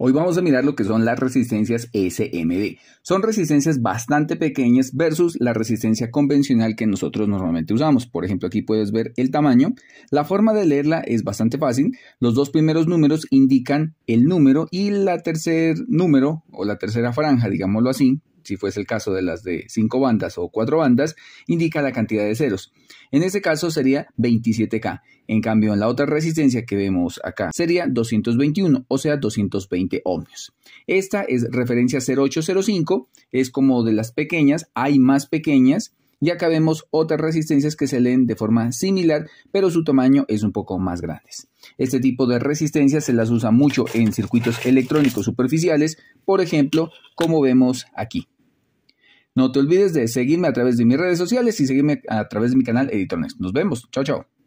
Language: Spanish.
Hoy vamos a mirar lo que son las resistencias SMD. Son resistencias bastante pequeñas versus la resistencia convencional que nosotros normalmente usamos. Por ejemplo, aquí puedes ver el tamaño. La forma de leerla es bastante fácil. Los dos primeros números indican el número y la tercer número o la tercera franja, digámoslo así, si fuese el caso de las de 5 bandas o 4 bandas, indica la cantidad de ceros. En este caso sería 27K. En cambio, en la otra resistencia que vemos acá sería 221, o sea, 220 ohmios. Esta es referencia 0805, es como de las pequeñas, hay más pequeñas, y acá vemos otras resistencias que se leen de forma similar, pero su tamaño es un poco más grande. Este tipo de resistencias se las usa mucho en circuitos electrónicos superficiales, por ejemplo, como vemos aquí. No te olvides de seguirme a través de mis redes sociales y seguirme a través de mi canal Editor Nos vemos. Chao, chao.